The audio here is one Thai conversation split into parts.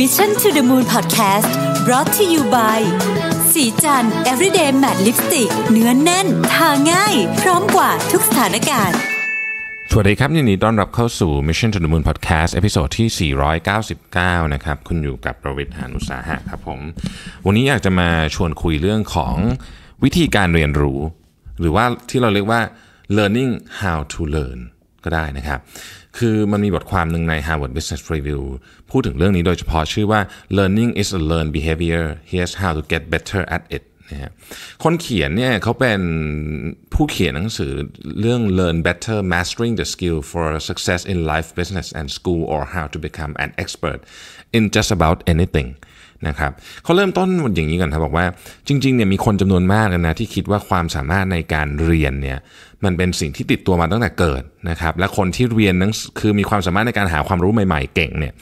Mission to the Moon Podcast brought to you by สีจัน everyday matte lipstick เนื้อนแน่น ทาง่าย พร้อมกว่าทุกสถานการณ์ สวัสดีครับ ยินดีต้อนรับเข้าสู่ Mission to the Moon Podcast ตอนที่ 499 นะครับ คุณอยู่กับประวิทย์หานุสาหะครับผม วันนี้อยากจะมาชวนคุยเรื่องของวิธีการเรียนรู้ หรือว่าที่เราเรียกว่า learning how to learn ก็ได้นะครับ คือมันมีบทความหนึ่งใน Harvard Business Review พูดถึงเรื่องนี้โดยเฉพาะชื่อว่า learning is a learned behavior here's how to get better at it นะฮคนเขียนเนี่ยเขาเป็นผู้เขียนหนังสือเรื่อง Learn Better Mastering the Skill for Success in Life Business and School or How to Become an Expert in Just About Anything นะครับเขาเริ่มต้นอย่างนี้ก่อนครับบอกว่า จริงๆเนี่ยมีคนจำนวนมากนะที่คิดว่าความสามารถในการเรียนเนี่ยมันเป็นสิ่งที่ติดตัวมาตั้งแต่เกิดนะครับ และคนที่เรียนนั้นคือมีความสามารถในการหาความรู้ใหม่ๆ เก่งเนี่ย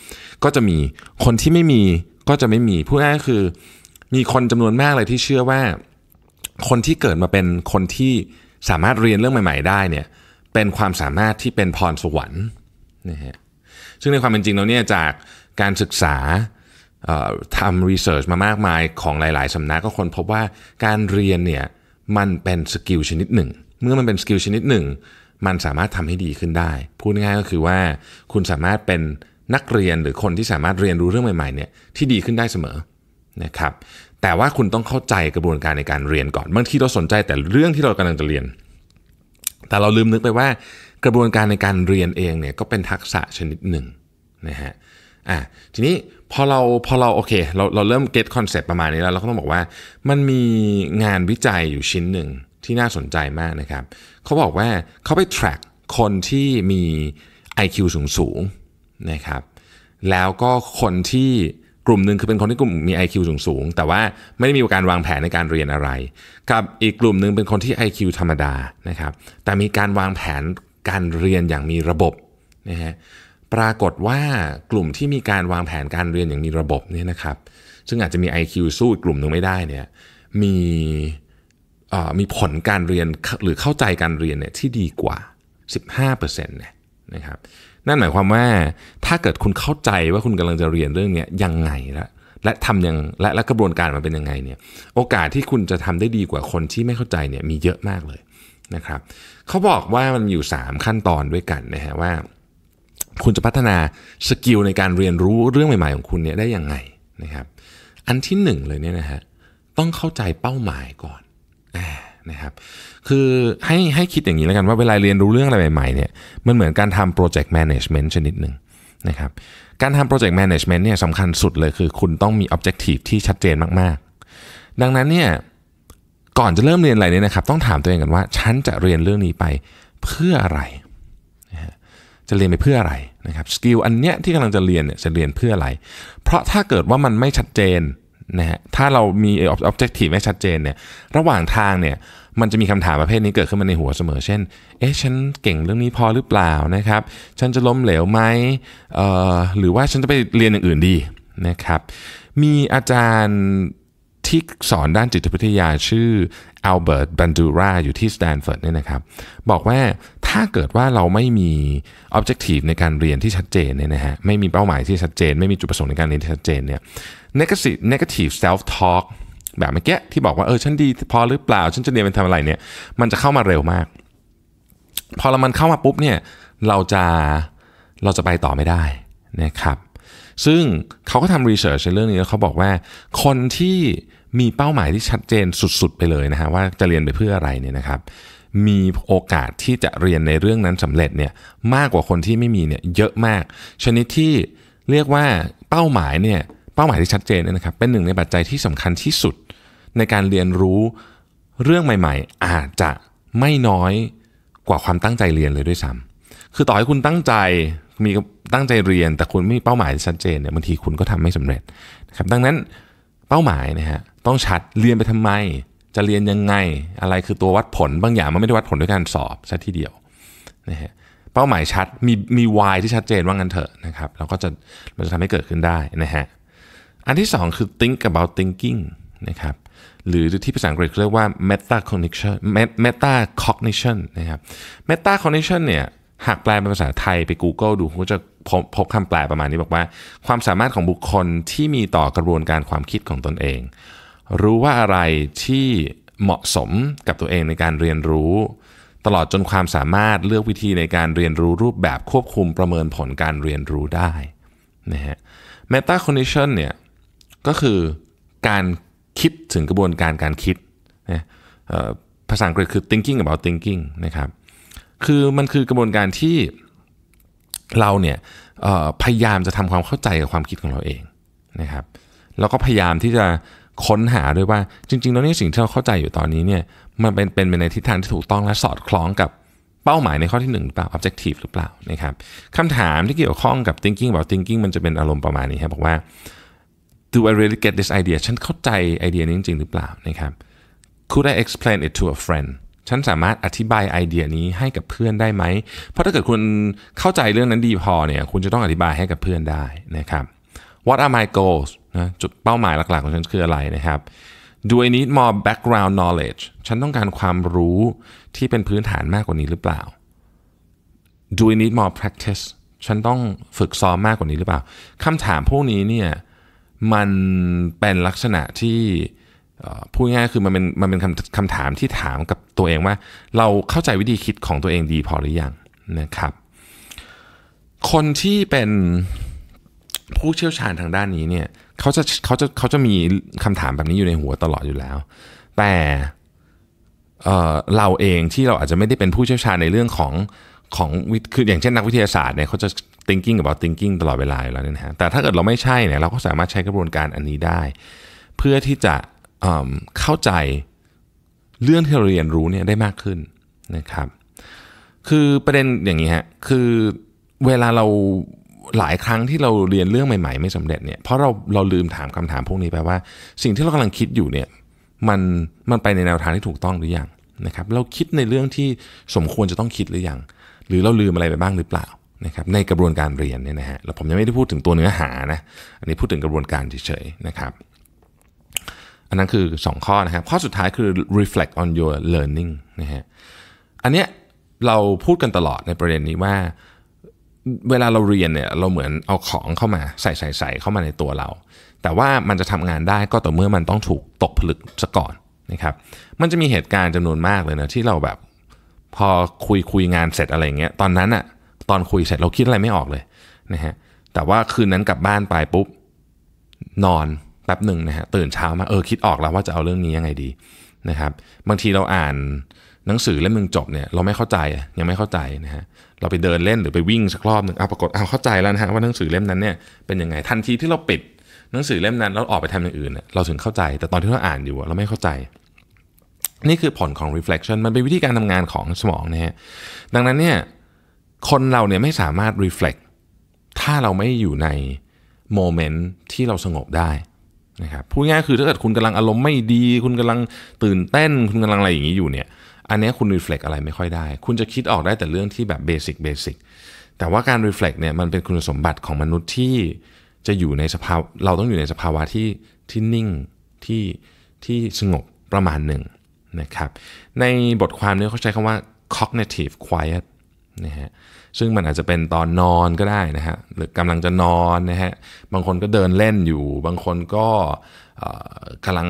ก็จะมีคนที่ไม่มีก็จะไม่มีพูดง่ายคือ มีคนจำนวนมากเลยที่เชื่อว่า คนที่เกิดมาเป็นคนที่สามารถเรียนเรื่องใหม่ ๆได้เนี่ยเป็นความสามารถที่เป็นพรสวรรค์นะฮะซึ่งในความเป็นจริงแล้วเนี่ยจากการศึกษาทำรีเสิร์ชมามากมายของหลาย ๆสำนักก็คนพบว่าการเรียนเนี่ยมันเป็นสกิลชนิดหนึ่ง เมื่อมันเป็นสกิลชนิดหนึ่ง มันสามารถทำให้ดีขึ้นได้ พูดง่ายก็คือว่า คุณสามารถเป็นนักเรียนหรือคนที่สามารถเรียนรู้เรื่องใหม่ๆเนี่ยที่ดีขึ้นได้เสมอนะครับแต่ว่าคุณต้องเข้าใจกระบวนการในการเรียนก่อนบางทีเราสนใจแต่เรื่องที่เรากำลังจะเรียน แต่เราลืมนึกไปว่า กระบวนการในการเรียนเองเนี่ยก็เป็นทักษะชนิดหนึ่งนะฮะอ่ะทีนี้พอเราพอเราโอเคเราเราเริ่มเก็ตคอนเซปต์ประมาณนี้แล้วเราก็ต้องบอกว่ามันมีงานวิจัยอยู่ชิ้นหนึ่งที่น่าสนใจมากนะครับเขาบอกว่าเขาไป track คนที่มี IQ สูงสูงนะครับแล้วก็คนที่กลุ่มหนึ่งคือเป็นคนที่กลุ่มมี IQ สูงสูงแต่ว่าไม่ได้มีการวางแผนในการเรียนอะไรกับอีกกลุ่มหนึ่งเป็นคนที่ IQ ธรรมดานะครับแต่มีการวางแผนการเรียนอย่างมีระบบนะฮะปรากฏว่ากลุ่มที่มีการวางแผนการเรียนอย่างมีระบบเนี่ยนะครับซึ่งอาจจะมี IQ สู้กลุ่มหนึ่งไม่ได้เนี่ยมีมีผลการเรียนหรือเข้าใจการเรียนเนี่ยที่ดีกว่า 15%เนี่ยนะครับ นั่นหมายความว่าถ้าเกิดคุณเข้าใจว่าคุณกำลังจะเรียนเรื่องนี้ยังไงละและทำยังและและกระบวนการมันเป็นยังไงเนี่ยโอกาสที่คุณจะทำได้ดีกว่าคนที่ไม่เข้าใจเนี่ยมีเยอะมากเลยนะครับ เขาบอกว่ามันอยู่ 3 ขั้นตอนด้วยกันนะฮะว่าคุณจะพัฒนาสกิลในการเรียนรู้เรื่องใหม่ ๆ ของคุณเนี่ยได้ยังไงนะครับอันที่หนึ่งเลยเนี่ยนะฮะต้องเข้าใจเป้าหมายก่อนนะครับคือให้ให้คิดอย่างนี้แล้วกัน ว่าเวลาเรียนรู้เรื่องอะไรใหม่ๆเนี่ยมันเหมือนการทำโปรเจกต์แมネจเมนต์ชนิดหนึ่งนะครับการทำโปรเจกต์แมเนจเมนต์เนี่ยสำคัญสุดเลยคือคุณต้องมีออบเจกตีฟที่ชัดเจนมากๆ ดังนั้นเนี่ยก่อนจะเริ่มเรียนอะไรเนี่ยนะครับต้องถามตัวเองกันว่า ฉันจะเรียนเรื่องนี้ไปเพื่ออะไรจะเรียนไปเพื่ออะไรนะครับสกิลอันเนี้ยที่กำลังจะเรียนเนี่ยจะเรียนเพื่ออะไร เพราะถ้าเกิดว่ามันไม่ชัดเจนนะฮะถ้าเรามีออบเจกตีฟไม่ชัดเจนเนี่ยระหว่างทางเนี่ยมันจะมีคำถามประเภทนี้เกิดขึ้นมาในหัวเสมอ เช่นเอ๊ะฉันเก่งเรื่องนี้พอหรือเปล่านะครับฉันจะล้มเหลวไหมเอ่อหรือว่าฉันจะไปเรียน อย่างอื่นดีนะครับมีอาจารย์ที่สอนด้านจิตวิทยาชื่ออัลเบิร์ตบันดูราอยู่ที่สแตนฟอร์ดเนี่ยนะครับ บอกว่าถ้าเกิดว่าเราไม่มี Objective ในการเรียนที่ชัดเจนเนี่ยนะฮะไม่มีเป้าหมายที่ชัดเจน ไม่มีจุดประสงค์ในการเรียนที่ชัดเจนเนี่ย negative negative self talk แบบเมื่อกี้ที่บอกว่าเออฉันดีพอหรือเปล่า ฉันจะเรียนเป็นทำอะไรเนี่ยมันจะเข้ามาเร็วมาก พอเรามันเข้ามาปุ๊บเนี่ยเราจะเราจะไปต่อไม่ได้นะครับซึ่งเขาก็ทำรีเสิร์ชในเรื่องนี้แล้วเขาบอกว่า คนที่มีเป้าหมายที่ชัดเจนสุดๆไปเลยนะฮะว่าจะเรียนไปเพื่ออะไรเนี่ยนะครับ มีโอกาสที่จะเรียนในเรื่องนั้นสำเร็จเนี่ยมากกว่าคนที่ไม่มีเนี่ยเยอะมาก ชนิดที่เรียกว่าเป้าหมายเนี่ยเป้าหมายที่ชัดเจนเนี่ยนะครับเป็นหนึ่งในปัจจัยที่สำคัญที่สุดในการเรียนรู้เรื่องใหม่ ๆ อาจจะไม่น้อยกว่าความตั้งใจเรียนเลยด้วยซ้ำคือต่อให้คุณตั้งใจมีตั้งใจเรียนแต่คุณไม่มีเป้าหมายชัดเจนเนี่ยบางทีคุณก็ทำไม่สำเร็จนะครับดังนั้นเป้าหมายนะฮะต้องชัดเรียนไปทำไม จะเรียนยังไง อะไรคือตัววัดผลบางอย่างมันไม่ได้วัดผลด้วยการสอบซะทีเดียวนะฮะเป้าหมายชัดมีมีวายที่ชัดเจนว่างั้นเถอะนะครับแล้วก็จะมันจะทำให้เกิดขึ้นได้นะฮะอันที่ 2 คือ think about thinking นะครับหรือที่ภาษาอังกฤษเรียกว่า meta cognition meta cognition นะครับ meta cognition เนี่ยหากแปลเป็นภาษาไทยไป Google ดู ก็จะพบพบคำแปลประมาณนี้บอกว่า ความสามารถของบุคคลที่มีต่อกระบวนการความคิดของตนเอง รู้ว่าอะไรที่เหมาะสมกับตัวเองในการเรียนรู้ ตลอดจนความสามารถเลือกวิธีในการเรียนรู้รูปแบบควบคุมประเมินผลการเรียนรู้ได้นะฮะ meta cognition เนี่ยก็คือการคิดถึงกระบวนการการคิดนะภาษาอังกฤษคือ thinking about thinking นะครับคือมันคือกระบวนการที่เราเนี่ยพยายามจะทำความเข้าใจกับความคิดของเราเองนะครับแล้วก็พยายามที่จะค้นหาด้วยว่าจริงๆแล้วนี่สิ่งที่เราเข้าใจอยู่ตอนนี้เนี่ยมันเป็นเป็นไปในทิศทางที่ถูกต้องและสอดคล้องกับเป้าหมายในข้อที่1หรือเปล่า objective หรือเปล่านะครับคำถามที่เกี่ยวข้องกับ thinking about thinking มันจะเป็นอารมณ์ประมาณนี้ครับบอกว่า do I really get this idea ฉันเข้าใจไอเดียนี้จริงหรือเปล่านะครับ could I explain it to a friend ฉันสามารถอธิบายไอเดียนี้ให้กับเพื่อนได้ไหม เพราะถ้าเกิดคุณเข้าใจเรื่องนั้นดีพอเนี่ย คุณจะต้องอธิบายให้กับเพื่อนได้นะครับ What are my goals นะจุดเป้าหมายหลัก ๆของฉันคืออะไรนะครับ Do I need more background knowledge ฉันต้องการความรู้ที่เป็นพื้นฐานมากกว่านี้หรือเปล่า Do I need more practice ฉันต้องฝึกซ้อมมากกว่านี้หรือเปล่า คำถามพวกนี้เนี่ยมันเป็นลักษณะที่พูดง่ายคือมันเป็นมันเป็นคำคำถามที่ถามกับตัวเองว่าเราเข้าใจวิธีคิดของตัวเองดีพอหรือยังนะครับ คนที่เป็นผู้เชี่ยวชาญทางด้านนี้เนี่ยเขาจะเขาจะเขาจะมีคำถามแบบนี้อยู่ในหัวตลอดอยู่แล้ว แต่เราเองที่เราอาจจะไม่ได้เป็นผู้เชี่ยวชาญในเรื่องของของคืออย่างเช่นนักวิทยาศาสตร์เนี่ยเขาจะ thinking about thinking ตลอดเวลาอยู่แล้วนะฮะแต่ถ้าเกิดเราไม่ใช่เนี่ยเราก็สามารถใช้กระบวนการอันนี้ได้ เพื่อที่จะเข้าใจเรื่องที่เราเรียนรู้เนี่ยได้มากขึ้นนะครับ คือประเด็นอย่างนี้ฮะคือเวลาเราหลายครั้งที่เราเรียนเรื่องใหม่ๆไม่สำเร็จเนี่ยเพราะเราเราลืมถามคำถามพวกนี้ไปว่าสิ่งที่เรากำลังคิดอยู่เนี่ยมันมันไปในแนวทางที่ถูกต้องหรือยังนะครับ เราคิดในเรื่องที่สมควรจะต้องคิดหรือยังหรือเราลืมอะไรไปบ้างหรือเปล่านะครับในกระบวนการเรียนเนี่ยนะฮะแล้วผมยังไม่ได้พูดถึงตัวเนื้อหานะ อันนี้พูดถึงกระบวนการเฉยๆนะครับอันนั้นคือ 2 ข้อ นะครับ ข้อสุดท้ายคือ reflect on your learning นะฮะอันเนี้ยเราพูดกันตลอดในประเด็นนี้ว่า เวลาเราเรียนเนี่ยเราเหมือนเอาของเข้ามาใส่ใส่ใส่เข้ามาในตัวเรา แต่ว่ามันจะทำงานได้ก็ต่อเมื่อมันต้องถูกตกผลึกซะก่อนนะครับมันจะมีเหตุการณ์จำนวนมากเลยนะ ที่เราแบบ พอคุยคุยงานเสร็จอะไรเงี้ยตอนนั้นอะตอนคุยเสร็จเราคิดอะไรไม่ออกเลยนะฮะแต่ว่าคืนนั้นกลับบ้านไปปุ๊บนอนแป๊บหนึ่งนะฮะตื่นเช้ามา เออคิดออกแล้วว่าจะเอาเรื่องนี้ยังไงดีนะครับ บางทีเราอ่านหนังสือเล่มหนึ่งจบเนี่ยเราไม่เข้าใจยังไม่เข้าใจนะฮะ เราไปเดินเล่นหรือไปวิ่งสักรอบหนึ่งเอาปรากฏเอาเข้าใจแล้วนะฮะว่าหนังสือเล่มนั้นเนี่ยเป็นยังไง ทันทีที่เราปิดหนังสือเล่มนั้นแล้วออกไปทำอย่างอื่นเราถึงเข้าใจ แต่ตอนที่เราอ่านอยู่เราไม่เข้าใจ นี่คือผลของ reflection มันเป็นวิธีการทำงานของสมองนะฮะ ดังนั้นเนี่ยคนเราเนี่ยไม่สามารถ reflect ถ้าเราไม่อยู่ในโมเมนต์ที่เราสงบได้นะครับพูดง่ายคือถ้าเกิดคุณกำลังอารมณ์ไม่ดีคุณกำลังตื่นเต้น คุณกำลังอะไรอย่างนี้อยู่เนี่ยอันนี้คุณรีเฟล็กอะไรไม่ค่อยได้ คุณจะคิดออกได้แต่เรื่องที่แบบเบสิกเบสิกแต่ว่าการรีเฟล็กเนี่ยมันเป็นคุณสมบัติของมนุษย์ที่จะอยู่ในสภาวะเราต้องอยู่ในสภาวะที่ที่นิ่งที่ที่สงบประมาณหนึ่งนะครับ ในบทความนี้เขาใช้คำว่า cognitive quiet นะฮะซึ่งมันอาจจะเป็นตอนนอนก็ได้นะฮะหรือกำลังจะนอนนะฮะบางคนก็เดินเล่นอยู่ บางคนก็กำลัง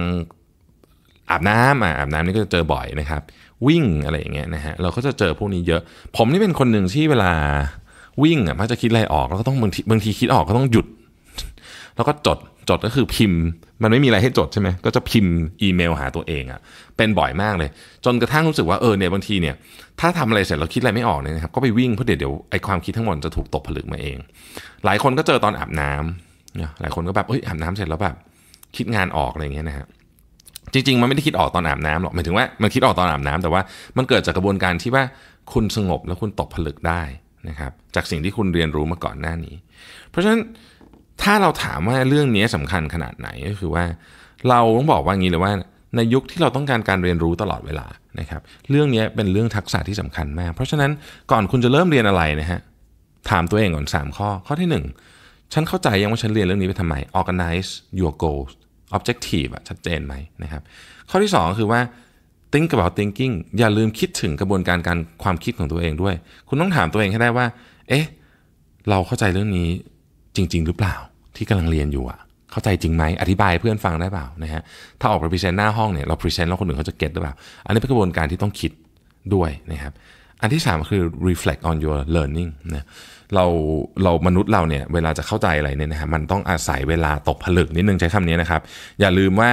อาบน้ำอ่ะอาบน้ำนี่ก็จะเจอบ่อยนะครับวิ่งอะไรอย่างเงี้ยนะฮะเราก็จะเจอพวกนี้เยอะ ผมนี่เป็นคนหนึ่งที่เวลาวิ่งอ่ะมักจะคิดอะไรออกแล้วก็ต้องบางทีบางทีคิดออกก็ต้องหยุด แล้วก็จดจดก็คือพิมพ์มันไม่มีอะไรให้จดใช่ไหมก็จะพิมพ์อีเมล หาตัวเองอะ่ะเป็นบ่อยมากเลย จนกระทั่งรู้สึกว่าเออเนี่ยบางทีเนี่ย ถ้าทำอะไรเสร็จแล้วคิดอะไรไม่ออกเนี่ยนะครับก็ไปวิ่งเพราะเดี๋ยวไอความคิดทั้งหมดจะถูกตกผลึกมาเอง หลายคนก็เจอตอนอาบน้ำนยหลายคนก็แบบเอ้ยอาบน้ำเสร็จแล้วแบบคิดงานออกอะไรเงี้ยนะฮะจริง ๆ มันไม่ได้คิดออกตอนอาบน้ำหรอกหมายถึงว่ามันคิดออกตอนอาบน้ำ แต่ว่ามันเกิดจากกระบวนการที่ว่าคุณสงบแล้วคุณตกผลึกได้นะครับจากสิ่งที่คุณเรียนรู้มาก่อนหน้านี้ เพราะฉะนั้นถ้าเราถามว่าเรื่องนี้สำคัญขนาดไหนก็คือว่า เราต้องบอกว่างี้เลยว่า ในยุคที่เราต้องการการเรียนรู้ตลอดเวลานะครับเรื่องนี้เป็นเรื่องทักษะที่สำคัญมาก เพราะฉะนั้นก่อนคุณจะเริ่มเรียนอะไรนะฮะถามตัวเองก่อน3 ข้อข้อที่ 1 ฉันเข้าใจยังว่าฉันเรียนเรื่องนี้ไปทำไม organize your goals objective อะชัดเจนไหมนะครับข้อที่ 2 คือว่า think about thinking อย่าลืมคิดถึงกระบวนการการความคิดของตัวเองด้วย คุณต้องถามตัวเองให้ได้ว่าเอ๊ะเราเข้าใจเรื่องนี้จริง ๆหรือเปล่าที่กำลังเรียนอยู่อะเข้าใจจริงไหม อธิบายเพื่อนฟังได้เปล่านะฮะ ถ้าออกไปพรีเซนต์หน้าห้องเนี่ย เราพรีเซนต์แล้วคนอื่นเขาจะเก็ตหรือเปล่า อันนี้เป็นกระบวนการที่ต้องคิดด้วยนะครับ อันที่ 3 คือ reflect on your learning นะ เรา เรามนุษย์เราเนี่ยเวลาจะเข้าใจอะไรเนี่ยนะฮะ มันต้องอาศัยเวลาตกผลึกนิดนึงใช้คำนี้นะครับ อย่าลืมว่า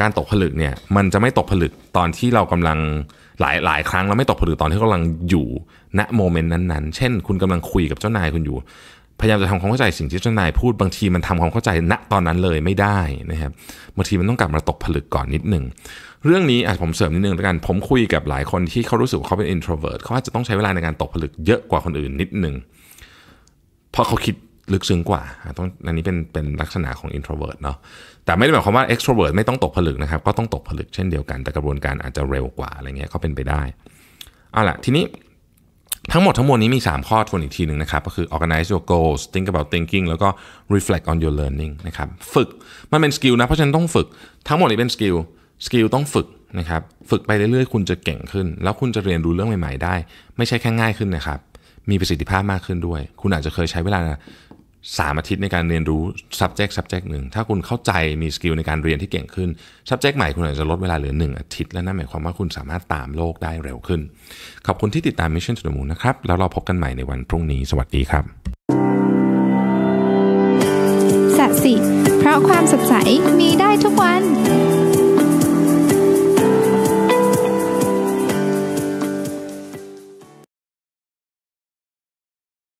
การตกผลึกเนี่ยมันจะไม่ตกผลึกตอนที่เรากำลังหลายหลายครั้งเราไม่ตกผลึกตอนที่กำลังอยู่ณโมเมนต์นั้นๆ เช่น คุณกำลังคุยกับเจ้านายคุณอยู่พยายามจะทำความเข้าใจสิ่งที่เจ้านายพูดบางทีมันทำความเข้าใจณตอนนั้นเลยไม่ได้นะครับบางทีมันต้องกลับมาตกผลึกก่อนนิดหนึ่งเรื่องนี้อาจผมเสริมนิดนึงแล้วกันผมคุยกับหลายคนที่เขารู้สึกว่าเขาเป็น introvert เขาอาจจะต้องใช้เวลาในการตกผลึกเยอะกว่าคนอื่นนิดหนึ่งเพราะเขาคิดลึกซึ้งกว่าต้องอันนี้เป็นเป็นลักษณะของ introvert เนาะแต่ไม่ได้หมายความว่า extrovert ไม่ต้องตกผลึกนะครับก็ต้องตกผลึกเช่นเดียวกันแต่กระบวนการอาจจะเร็วกว่าอะไรเงี้ยก็เป็นไปได้เอาล่ะทีนี้ทั้งหมดทั้งมวลนี้มี 3 ข้อทวนอีกทีหนึ่งนะครับ ก็คือ organize your goals think about thinking แล้วก็ reflect on your learning นะครับฝึกมันเป็นสกิลนะเพราะฉะนั้นต้องฝึก ทั้งหมดนี้เป็นสกิลสกิลต้องฝึกนะครับฝึกไปเรื่อยๆคุณจะเก่งขึ้น แล้วคุณจะเรียนรู้เรื่องใหม่ๆได้ ไม่ใช่แค่ง่ายขึ้นนะครับ มีประสิทธิภาพมากขึ้นด้วย คุณอาจจะเคยใช้เวลา3อาทิตย์ในการเรียนรู้ subject subject หนึ่ง ถ้าคุณเข้าใจมีสกิลในการเรียนที่เก่งขึ้น subject ใหม่คุณอาจจะลดเวลาเหลือ1อาทิตย์และนั่นหมายความว่าคุณสามารถตามโลกได้เร็วขึ้น ขอบคุณที่ติดตาม Mission to the Moon นะครับ แล้วเราพบกันใหม่ในวันพรุ่งนี้ สวัสดีครับสัสิ เพราะความสดใส มีได้ทุกวัน